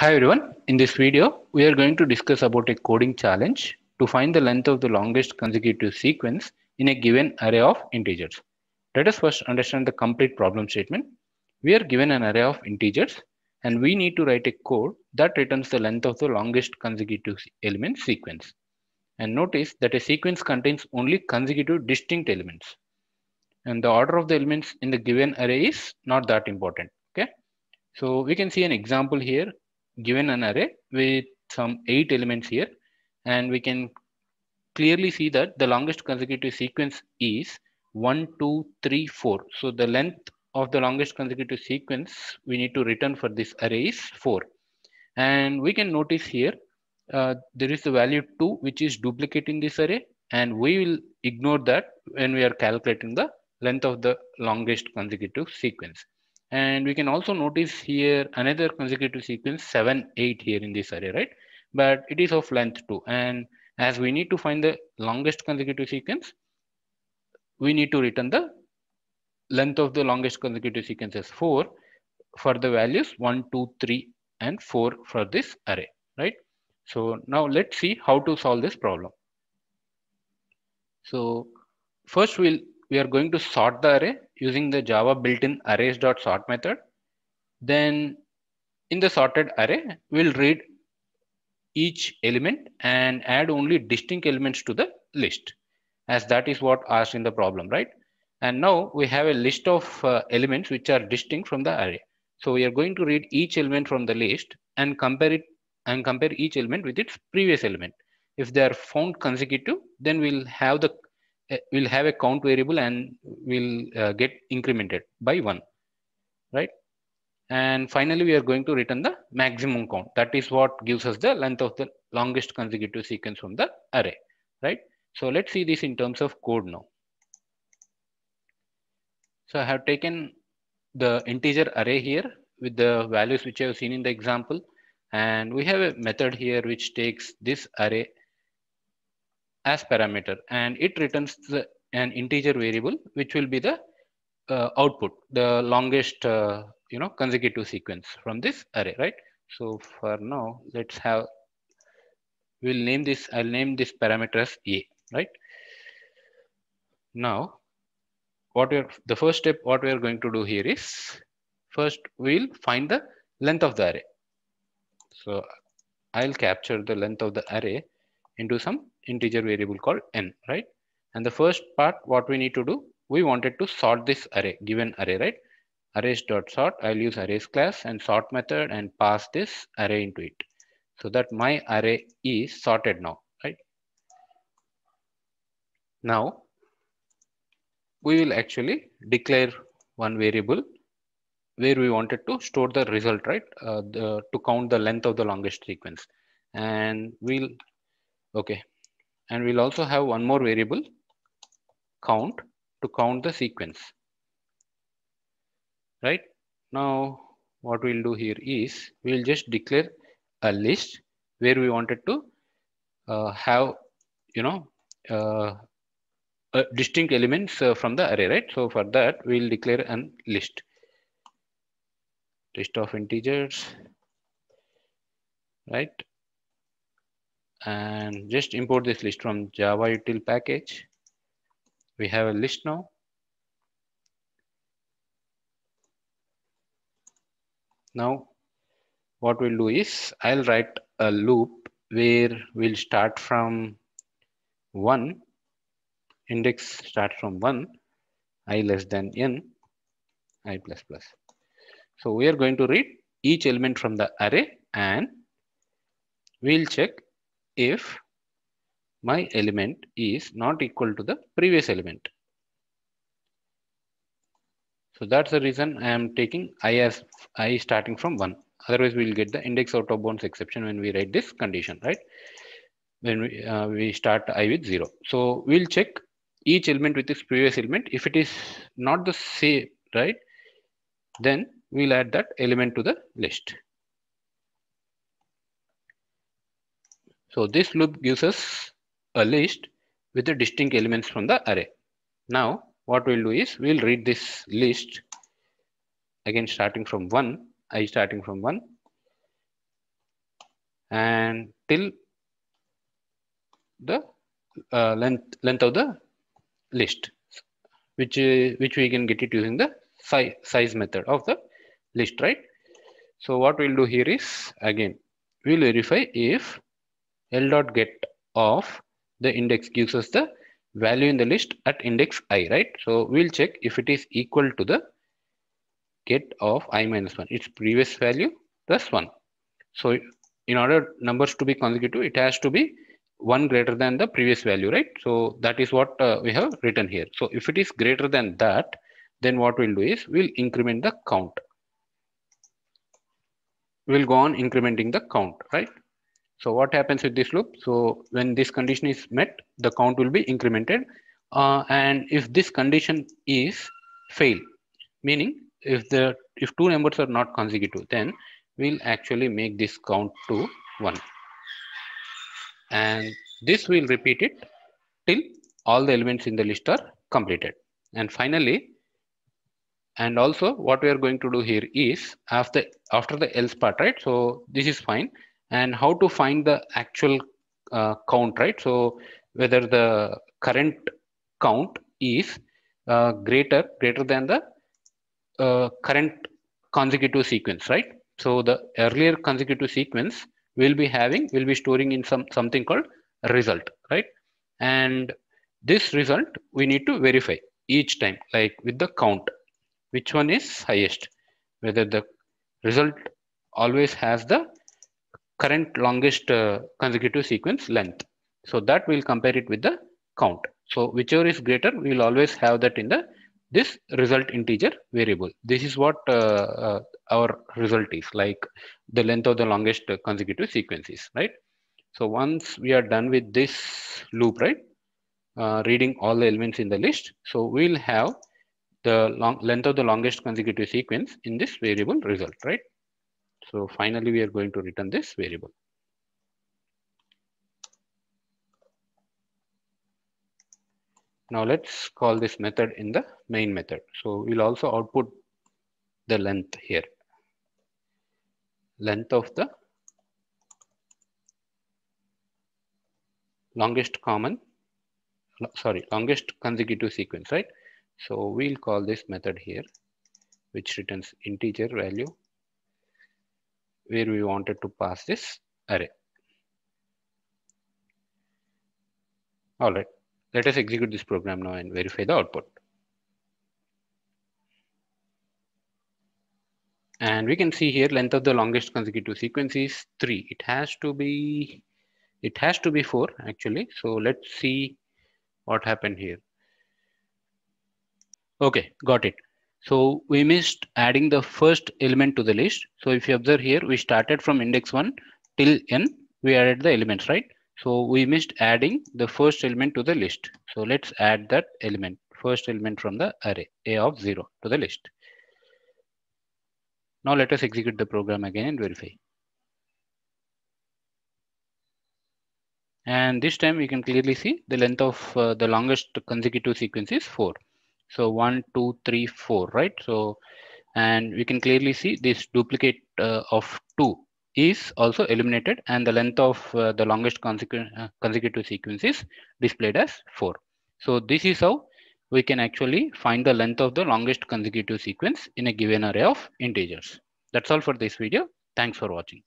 Hi everyone, in this video, we are going to discuss about a coding challenge to find the length of the longest consecutive sequence in a given array of integers. Let us first understand the complete problem statement. We are given an array of integers and we need to write a code that returns the length of the longest consecutive element sequence. And notice that a sequence contains only consecutive distinct elements. And the order of the elements in the given array is not that important. Okay. So we can see an example here given an array with some eight elements here and we can clearly see that the longest consecutive sequence is one, two, three, four. so the length of the longest consecutive sequence we need to return for this array is 4 and we can notice here uh, there is a value 2 which is duplicating this array and we will ignore that when we are calculating the length of the longest consecutive sequence and we can also notice here another consecutive sequence, 7, 8 here in this array, right? But it is of length 2. And as we need to find the longest consecutive sequence, we need to return the length of the longest consecutive sequence as 4 for the values 1, 2, 3, and 4 for this array, right? So now let's see how to solve this problem. So first we'll, we are going to sort the array using the Java built-in arrays.sort method. Then in the sorted array, we'll read each element and add only distinct elements to the list as that is what asked in the problem, right? And now we have a list of uh, elements which are distinct from the array. So we are going to read each element from the list and compare it and compare each element with its previous element. If they are found consecutive, then we'll have the will have a count variable and will uh, get incremented by one, right? And finally, we are going to return the maximum count. That is what gives us the length of the longest consecutive sequence from the array, right? So let's see this in terms of code now. So I have taken the integer array here with the values which I have seen in the example. And we have a method here which takes this array as parameter and it returns the, an integer variable which will be the uh, output the longest uh, you know consecutive sequence from this array right so for now let's have we'll name this i'll name this parameter as a right now what we're the first step what we're going to do here is first we'll find the length of the array so i'll capture the length of the array into some integer variable called n, right? And the first part, what we need to do, we wanted to sort this array, given array, right? Array dot sort. I'll use arrays class and sort method and pass this array into it so that my array is sorted now, right? Now, we will actually declare one variable where we wanted to store the result, right? Uh, the, to count the length of the longest sequence. And we'll Okay. And we'll also have one more variable count to count the sequence. Right now, what we'll do here is we'll just declare a list where we wanted to uh, have, you know, uh, uh, distinct elements uh, from the array, right? So for that, we'll declare an list. List of integers, right? and just import this list from Java util package. We have a list now. Now, what we'll do is I'll write a loop where we'll start from one, index start from one, i less than n, i plus plus. So we are going to read each element from the array and we'll check if my element is not equal to the previous element. So that's the reason I am taking i as i starting from 1. Otherwise, we will get the index out of bounds exception when we write this condition, right? When we, uh, we start i with 0. So we'll check each element with its previous element. If it is not the same, right, then we'll add that element to the list. So this loop gives us a list with the distinct elements from the array. Now what we'll do is we'll read this list again starting from 1, i starting from 1 and till the uh, length length of the list which uh, which we can get it using the size size method of the list right so what we'll do here is again we'll verify if L dot get of the index gives us the value in the list at index i, right? So we'll check if it is equal to the get of i minus 1, its previous value plus 1. So in order numbers to be consecutive, it has to be 1 greater than the previous value, right? So that is what uh, we have written here. So if it is greater than that, then what we'll do is we'll increment the count. We'll go on incrementing the count, right? So what happens with this loop? So when this condition is met, the count will be incremented. Uh, and if this condition is fail, meaning if the if two numbers are not consecutive, then we'll actually make this count to one. And this will repeat it till all the elements in the list are completed. And finally, and also what we are going to do here is after after the else part, right? So this is fine and how to find the actual uh, count, right? So whether the current count is uh, greater greater than the uh, current consecutive sequence, right? So the earlier consecutive sequence will be having will be storing in some something called result, right? And this result we need to verify each time, like with the count, which one is highest, whether the result always has the current longest uh, consecutive sequence length. So that we'll compare it with the count. So whichever is greater, we'll always have that in the this result integer variable. This is what uh, uh, our result is like the length of the longest uh, consecutive sequences, right? So once we are done with this loop, right? Uh, reading all the elements in the list. So we'll have the long, length of the longest consecutive sequence in this variable result, right? So finally, we are going to return this variable. Now let's call this method in the main method. So we'll also output the length here. Length of the longest common, sorry, longest consecutive sequence, right? So we'll call this method here, which returns integer value where we wanted to pass this array. All right, let us execute this program now and verify the output. And we can see here length of the longest consecutive sequence is three. It has to be, it has to be four actually. So let's see what happened here. Okay, got it. So we missed adding the first element to the list. So if you observe here, we started from index 1 till n, we added the elements, right? So we missed adding the first element to the list. So let's add that element, first element from the array, a of 0 to the list. Now let us execute the program again and verify. And this time we can clearly see the length of uh, the longest consecutive sequence is 4. So one, two, three, four, right? So, and we can clearly see this duplicate uh, of two is also eliminated and the length of uh, the longest consecu uh, consecutive sequence is displayed as four. So this is how we can actually find the length of the longest consecutive sequence in a given array of integers. That's all for this video. Thanks for watching.